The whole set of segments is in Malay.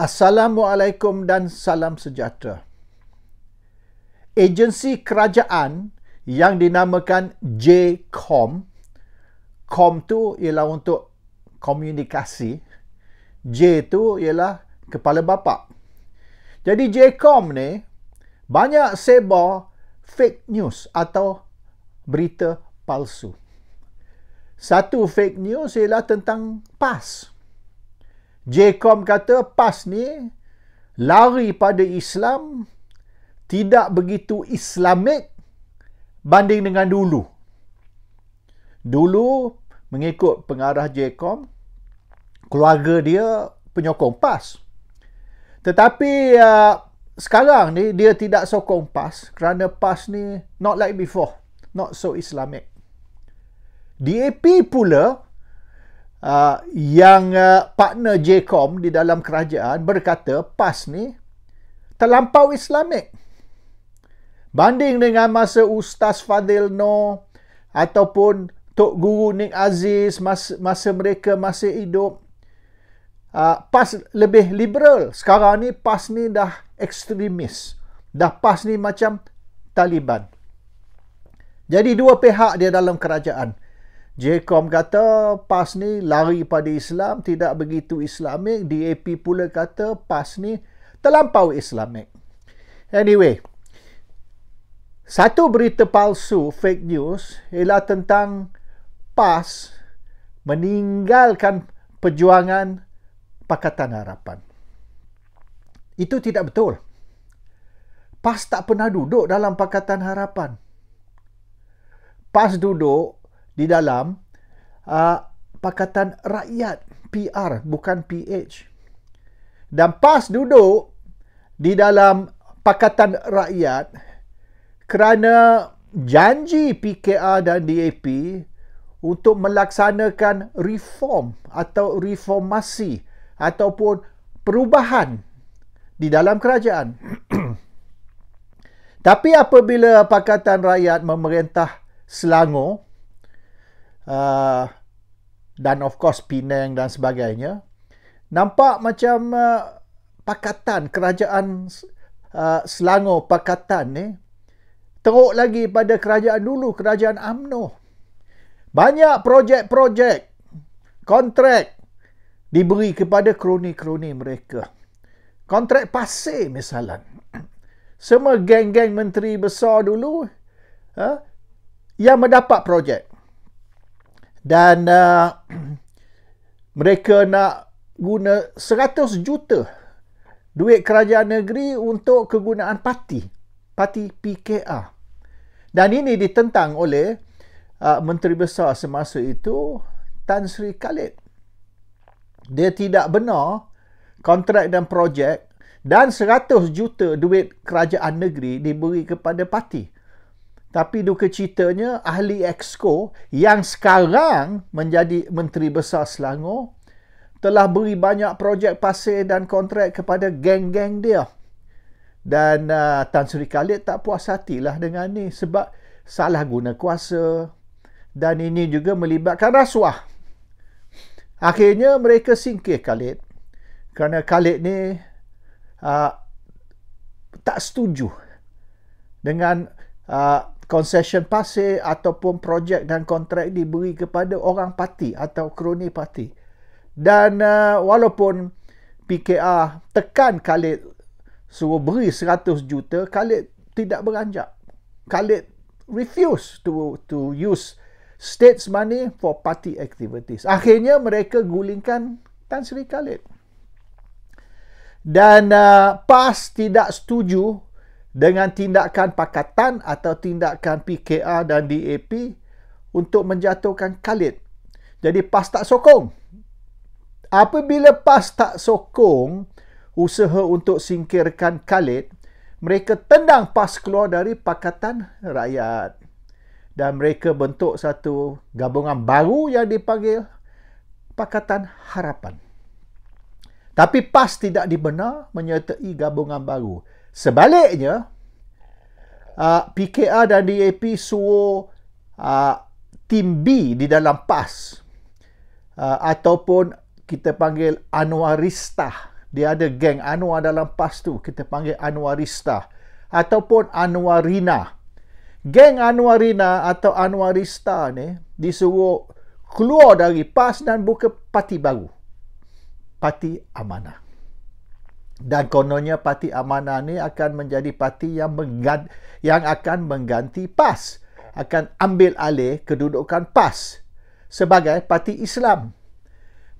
Assalamualaikum dan salam sejahtera. Agensi kerajaan yang dinamakan JCOM, COM tu ialah untuk komunikasi, J tu ialah kepala bapa. Jadi JCOM ni banyak sebar fake news atau berita palsu. Satu fake news ialah tentang PAS. Jacob kata PAS ni lari pada Islam tidak begitu Islamik banding dengan dulu. Dulu mengikut pengarah Jacob keluarga dia penyokong PAS. Tetapi uh, sekarang ni dia tidak sokong PAS kerana PAS ni not like before, not so Islamic. DAP pula uh, yang uh, partner JCOM di dalam kerajaan berkata PAS ni terlampau Islamik. Banding dengan masa Ustaz Fadil Noor ataupun Tok Guru Nik Aziz masa, masa mereka masih hidup. Uh, PAS lebih liberal. Sekarang ni PAS ni dah ekstremis. Dah PAS ni macam Taliban. Jadi dua pihak dia dalam kerajaan. JCOM kata PAS ni lari pada Islam, tidak begitu Islamik. DAP pula kata PAS ni terlampau Islamik. Anyway, satu berita palsu, fake news, ialah tentang PAS meninggalkan perjuangan Pakatan Harapan. Itu tidak betul. PAS tak pernah duduk dalam Pakatan Harapan. PAS duduk di dalam uh, Pakatan Rakyat PR bukan PH dan PAS duduk di dalam Pakatan Rakyat kerana janji PKR dan DAP untuk melaksanakan reform atau reformasi ataupun perubahan di dalam kerajaan. Tapi apabila Pakatan Rakyat memerintah Selangor Uh, dan of course Penang dan sebagainya nampak macam uh, pakatan kerajaan uh, Selangor pakatan ni teruk lagi pada kerajaan dulu kerajaan AMNO banyak projek-projek kontrak diberi kepada kroni-kroni mereka kontrak pasir misalan semua geng-geng menteri besar dulu uh, yang mendapat projek dan uh, mereka nak guna 100 juta duit kerajaan negeri untuk kegunaan parti parti PKR dan ini ditentang oleh uh, menteri besar semasa itu Tan Sri Khalid dia tidak benar kontrak dan projek dan 100 juta duit kerajaan negeri diberi kepada parti. Tapi duka citanya ahli exco yang sekarang menjadi Menteri Besar Selangor telah beri banyak projek pasir dan kontrak kepada geng-geng dia. Dan uh, Tan Sri Khalid tak puas hatilah dengan ni sebab salah guna kuasa dan ini juga melibatkan rasuah. Akhirnya mereka singkir Khalid kerana Khalid ni uh, tak setuju dengan uh, concession pasir ataupun projek dan kontrak diberi kepada orang parti atau kroni parti. Dan uh, walaupun PKR tekan Khalid suruh beri 100 juta, Khalid tidak beranjak. Khalid refuse to to use state's money for party activities. Akhirnya mereka gulingkan Tan Sri Khalid. Dan uh, PAS tidak setuju dengan tindakan pakatan atau tindakan PKR dan DAP untuk menjatuhkan Khalid. Jadi PAS tak sokong. Apabila PAS tak sokong usaha untuk singkirkan Khalid, mereka tendang PAS keluar dari Pakatan Rakyat. Dan mereka bentuk satu gabungan baru yang dipanggil Pakatan Harapan. Tapi PAS tidak dibenar menyertai gabungan baru. Sebaliknya, uh, ah, PKR dan DAP suruh uh, ah, tim B di dalam PAS uh, ataupun kita panggil Anwaristah. Dia ada geng Anwar dalam PAS tu. Kita panggil Anwaristah ataupun Anwarina. Geng Anwarina atau Anwarista ni disuruh keluar dari PAS dan buka parti baru. Parti Amanah dan kononnya parti amanah ini akan menjadi parti yang mengganti, yang akan mengganti PAS akan ambil alih kedudukan PAS sebagai parti Islam.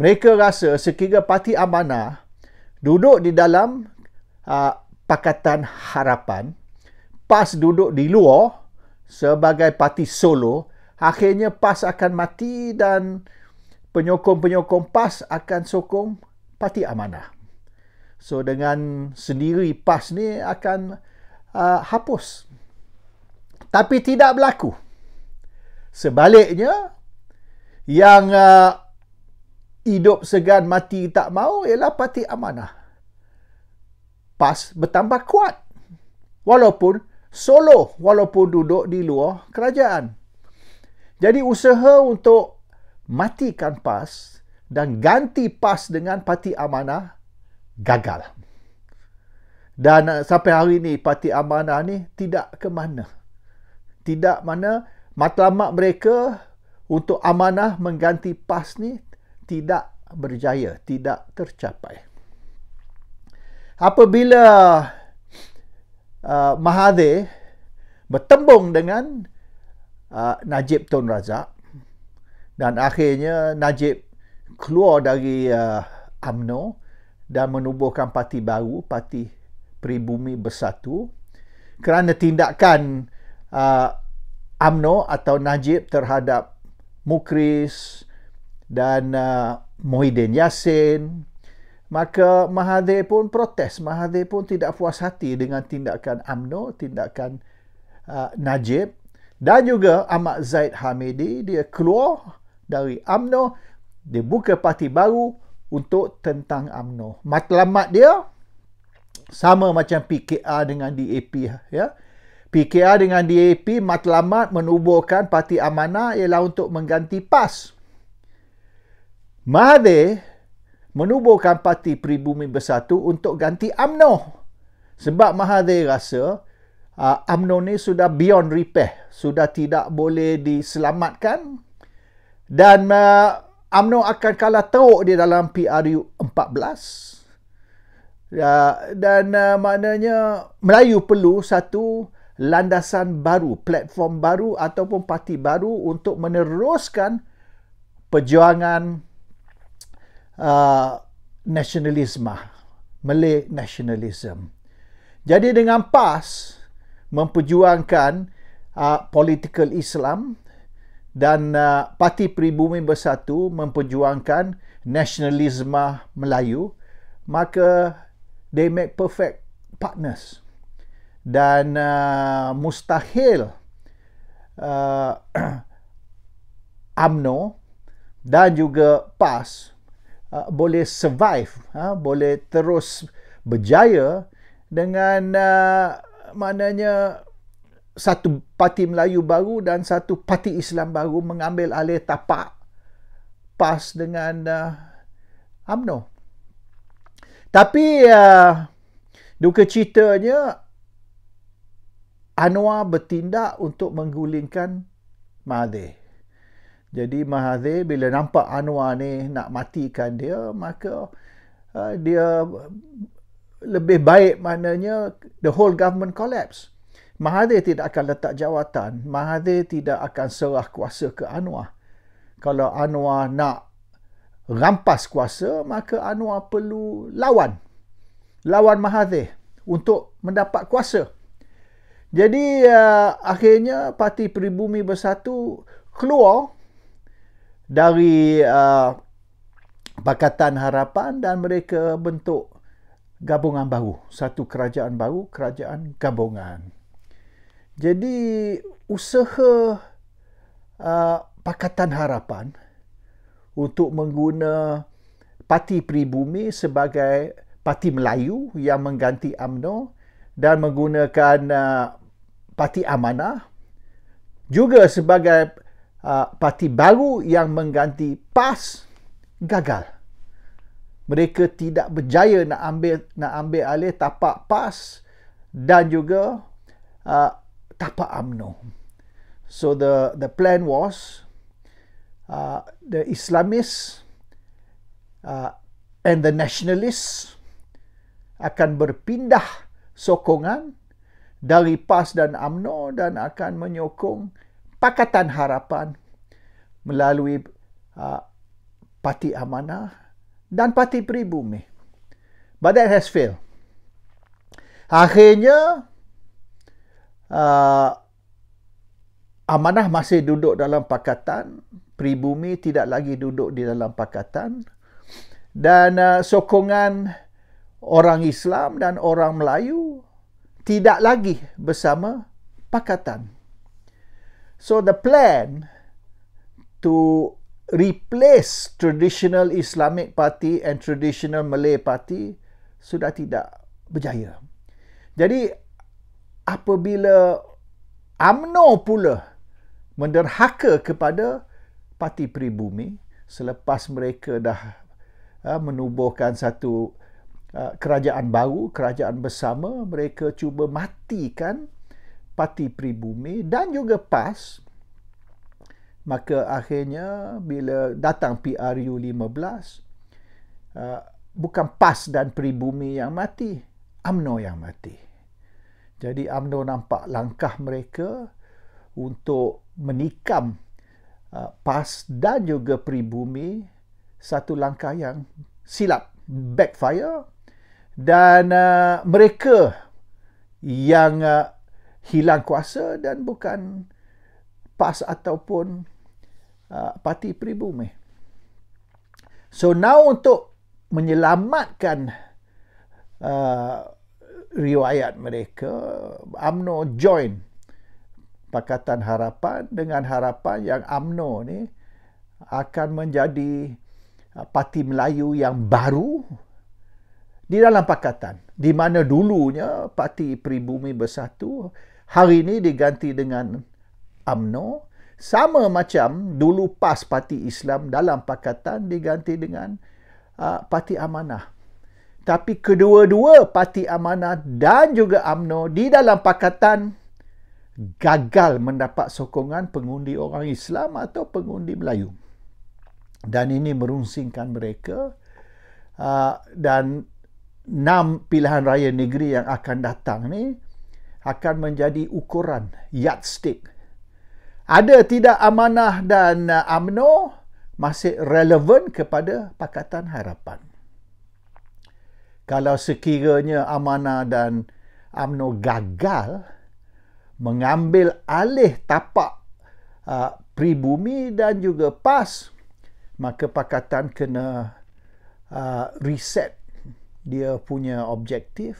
Mereka rasa sekiranya parti amanah duduk di dalam aa, pakatan harapan, PAS duduk di luar sebagai parti solo, akhirnya PAS akan mati dan penyokong-penyokong PAS akan sokong parti amanah. So dengan sendiri PAS ni akan uh, hapus. Tapi tidak berlaku. Sebaliknya, yang uh, hidup segan mati tak mau ialah parti amanah. PAS bertambah kuat. Walaupun solo, walaupun duduk di luar kerajaan. Jadi usaha untuk matikan PAS dan ganti PAS dengan parti amanah gagal. Dan eh, sampai hari ini parti amanah ni tidak ke mana. Tidak mana matlamat mereka untuk amanah mengganti PAS ni tidak berjaya, tidak tercapai. Apabila uh, Mahathir bertembung dengan uh, Najib Tun Razak dan akhirnya Najib keluar dari uh, AMNO dan menubuhkan parti baru, parti pribumi bersatu kerana tindakan uh, AMNO atau Najib terhadap Mukris dan uh, Muhyiddin Yassin maka Mahathir pun protes Mahathir pun tidak puas hati dengan tindakan AMNO tindakan uh, Najib dan juga Ahmad Zaid Hamidi dia keluar dari AMNO dia buka parti baru untuk tentang UMNO. Matlamat dia sama macam PKR dengan DAP ya. PKR dengan DAP matlamat menubuhkan Parti Amanah ialah untuk mengganti PAS. Mahathir menubuhkan Parti Pribumi Bersatu untuk ganti amno. Sebab Mahathir rasa ah, UMNO ni sudah beyond repair, sudah tidak boleh diselamatkan dan uh, UMNO akan kalah teruk di dalam PRU 14. Ya, dan uh, maknanya Melayu perlu satu landasan baru, platform baru ataupun parti baru untuk meneruskan perjuangan uh, nasionalisme, Malay nationalism. Jadi dengan PAS memperjuangkan uh, political Islam dan uh, Parti Pribumi Bersatu memperjuangkan nasionalisme Melayu maka they make perfect partners dan uh, mustahil uh, AMNO dan juga PAS uh, boleh survive uh, boleh terus berjaya dengan uh, maknanya satu parti Melayu baru dan satu parti Islam baru mengambil alih tapak PAS dengan uh, AMNO. Tapi uh, duka citanya Anwar bertindak untuk menggulingkan Mahathir. Jadi Mahathir bila nampak Anwar ni nak matikan dia, maka uh, dia lebih baik maknanya the whole government collapse. Mahathir tidak akan letak jawatan. Mahathir tidak akan serah kuasa ke Anwar. Kalau Anwar nak rampas kuasa, maka Anwar perlu lawan. Lawan Mahathir untuk mendapat kuasa. Jadi uh, akhirnya Parti Peribumi Bersatu keluar dari uh, Pakatan Harapan dan mereka bentuk gabungan baru. Satu kerajaan baru, kerajaan gabungan. Jadi usaha uh, Pakatan Harapan untuk mengguna Parti Pribumi sebagai Parti Melayu yang mengganti AMNO dan menggunakan uh, Parti Amanah juga sebagai uh, parti baru yang mengganti PAS gagal. Mereka tidak berjaya nak ambil nak ambil alih tapak PAS dan juga uh, Tapa Amno. So the, the plan was uh, the Islamists uh, and the nationalists akan berpindah sokongan dari PAS dan AMNO dan akan menyokong Pakatan Harapan melalui uh, Parti Amanah dan Parti Pribumi. But that has failed. Akhirnya, uh, amanah masih duduk dalam pakatan pribumi tidak lagi duduk di dalam pakatan dan uh, sokongan orang Islam dan orang Melayu tidak lagi bersama pakatan so the plan to replace traditional Islamic party and traditional Malay party sudah tidak berjaya jadi apabila UMNO pula menderhaka kepada parti pribumi selepas mereka dah ha, menubuhkan satu ha, kerajaan baru, kerajaan bersama, mereka cuba matikan parti pribumi dan juga PAS. Maka akhirnya bila datang PRU 15, ha, bukan PAS dan pribumi yang mati, UMNO yang mati. Jadi UMNO nampak langkah mereka untuk menikam uh, PAS dan juga pribumi satu langkah yang silap backfire dan uh, mereka yang uh, hilang kuasa dan bukan PAS ataupun uh, parti pribumi. So now untuk menyelamatkan uh, riwayat mereka AMNO join Pakatan Harapan dengan harapan yang AMNO ni akan menjadi uh, parti Melayu yang baru di dalam pakatan di mana dulunya parti pribumi bersatu hari ini diganti dengan AMNO sama macam dulu PAS parti Islam dalam pakatan diganti dengan uh, parti amanah tapi kedua-dua parti amanah dan juga AMNO di dalam pakatan gagal mendapat sokongan pengundi orang Islam atau pengundi Melayu. Dan ini merungsingkan mereka uh, dan enam pilihan raya negeri yang akan datang ni akan menjadi ukuran yardstick. Ada tidak amanah dan AMNO uh, masih relevan kepada Pakatan Harapan kalau sekiranya Amana dan Amno gagal mengambil alih tapak uh, pribumi dan juga PAS maka pakatan kena uh, reset dia punya objektif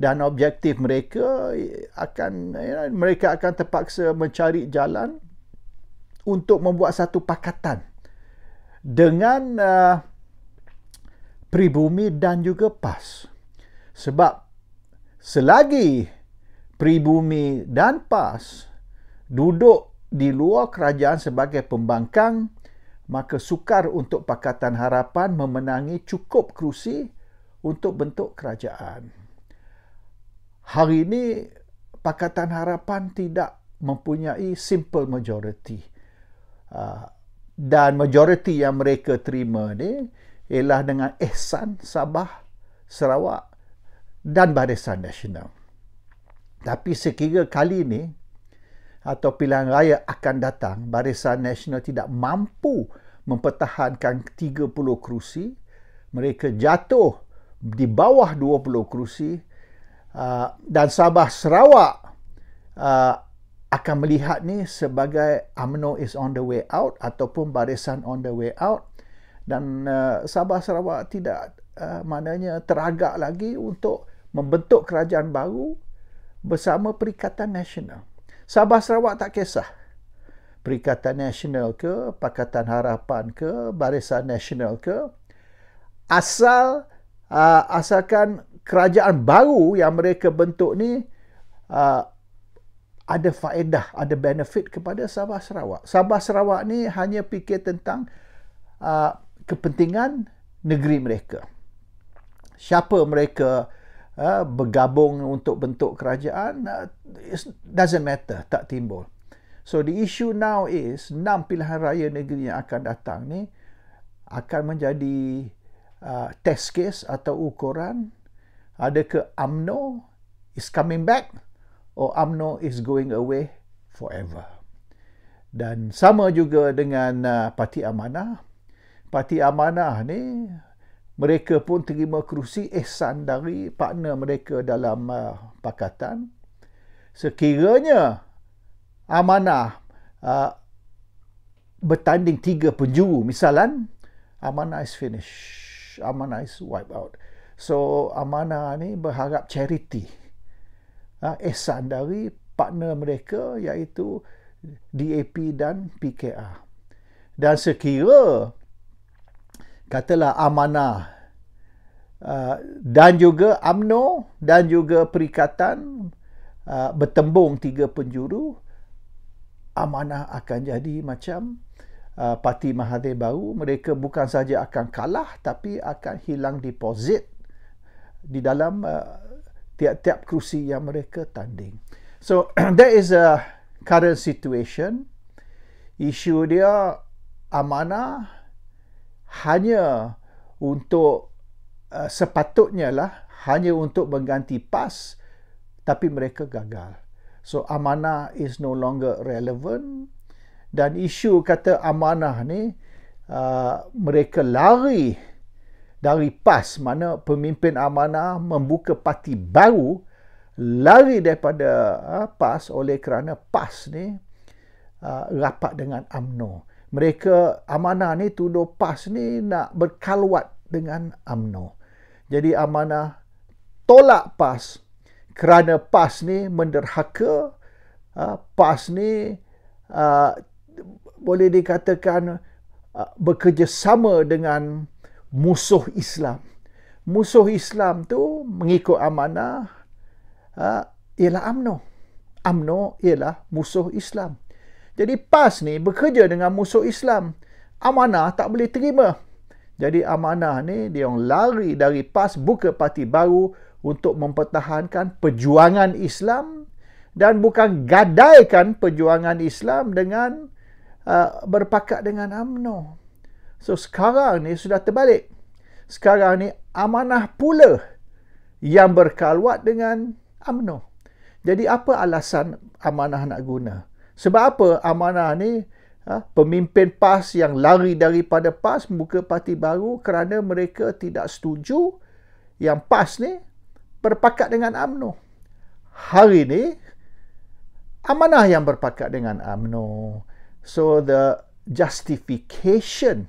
dan objektif mereka akan ya, mereka akan terpaksa mencari jalan untuk membuat satu pakatan dengan uh, pribumi dan juga PAS. Sebab selagi pribumi dan PAS duduk di luar kerajaan sebagai pembangkang, maka sukar untuk Pakatan Harapan memenangi cukup kerusi untuk bentuk kerajaan. Hari ini Pakatan Harapan tidak mempunyai simple majority. Ah, dan majority yang mereka terima ni ialah dengan Ehsan, Sabah, Sarawak dan Barisan Nasional. Tapi sekiranya kali ini atau pilihan raya akan datang, Barisan Nasional tidak mampu mempertahankan 30 kerusi, mereka jatuh di bawah 20 kerusi uh, dan Sabah Sarawak uh, akan melihat ni sebagai UMNO is on the way out ataupun barisan on the way out dan uh, eh, Sabah Sarawak tidak uh, maknanya teragak lagi untuk membentuk kerajaan baru bersama Perikatan Nasional. Sabah Sarawak tak kisah. Perikatan Nasional ke, Pakatan Harapan ke, Barisan Nasional ke, asal uh, asalkan kerajaan baru yang mereka bentuk ni uh, ada faedah, ada benefit kepada Sabah Sarawak. Sabah Sarawak ni hanya fikir tentang uh, kepentingan negeri mereka. Siapa mereka uh, bergabung untuk bentuk kerajaan uh, doesn't matter, tak timbul. So the issue now is enam pilihan raya negeri yang akan datang ni akan menjadi uh, test case atau ukuran adakah AMNO is coming back or AMNO is going away forever. Dan sama juga dengan uh, Parti Amanah, parti amanah ni mereka pun terima kerusi ihsan dari partner mereka dalam uh, pakatan sekiranya amanah uh, bertanding tiga penjuru misalan amanah is finish, amanah is wipe out so amanah ni berharap charity uh, ihsan dari partner mereka iaitu DAP dan PKR dan sekiranya katalah amanah uh, dan juga amno dan juga perikatan uh, bertembung tiga penjuru amanah akan jadi macam uh, parti Mahathir baru mereka bukan saja akan kalah tapi akan hilang deposit di dalam uh, tiap-tiap kerusi yang mereka tanding so that is a current situation isu dia amanah hanya untuk uh, sepatutnya lah hanya untuk mengganti pas tapi mereka gagal so amanah is no longer relevant dan isu kata amanah ni uh, mereka lari dari pas mana pemimpin amanah membuka parti baru lari daripada uh, pas oleh kerana pas ni uh, rapat dengan amno mereka Amanah ni tuduh PAS ni nak berkalwat dengan AMNO. Jadi Amanah tolak PAS kerana PAS ni menderhaka, ha, PAS ni ha, boleh dikatakan ha, bekerjasama dengan musuh Islam. Musuh Islam tu mengikut Amanah ialah AMNO. AMNO ialah musuh Islam. Jadi PAS ni bekerja dengan musuh Islam. Amanah tak boleh terima. Jadi amanah ni dia orang lari dari PAS buka parti baru untuk mempertahankan perjuangan Islam dan bukan gadaikan perjuangan Islam dengan uh, berpakat dengan UMNO. So sekarang ni sudah terbalik. Sekarang ni amanah pula yang berkalwat dengan UMNO. Jadi apa alasan amanah nak guna? Sebab apa amanah ni? Ha? Pemimpin PAS yang lari daripada PAS membuka parti baru kerana mereka tidak setuju yang PAS ni berpakat dengan AMNO. Hari ni amanah yang berpakat dengan AMNO. So the justification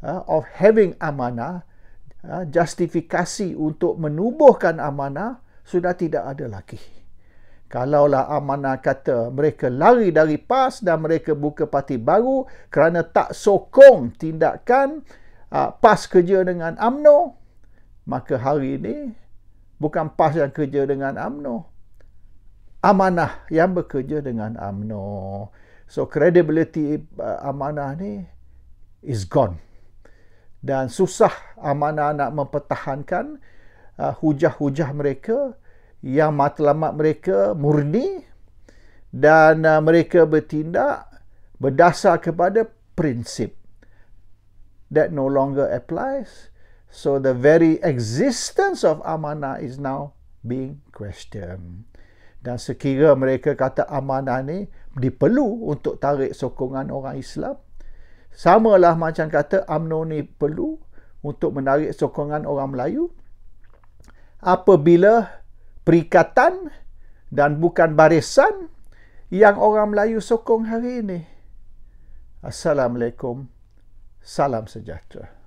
ha, of having amanah, ha, justifikasi untuk menubuhkan amanah sudah tidak ada lagi. Kalaulah amanah kata mereka lari dari PAS dan mereka buka parti baru kerana tak sokong tindakan uh, PAS kerja dengan AMNO, maka hari ini bukan PAS yang kerja dengan AMNO. Amanah yang bekerja dengan AMNO. So credibility uh, amanah ni is gone. Dan susah amanah nak mempertahankan uh, hujah-hujah mereka yang matlamat mereka murni dan uh, mereka bertindak berdasar kepada prinsip that no longer applies so the very existence of amanah is now being questioned dan sekira mereka kata amanah ni diperlu untuk tarik sokongan orang Islam samalah macam kata amno ni perlu untuk menarik sokongan orang Melayu apabila perikatan dan bukan barisan yang orang Melayu sokong hari ini. Assalamualaikum. Salam sejahtera.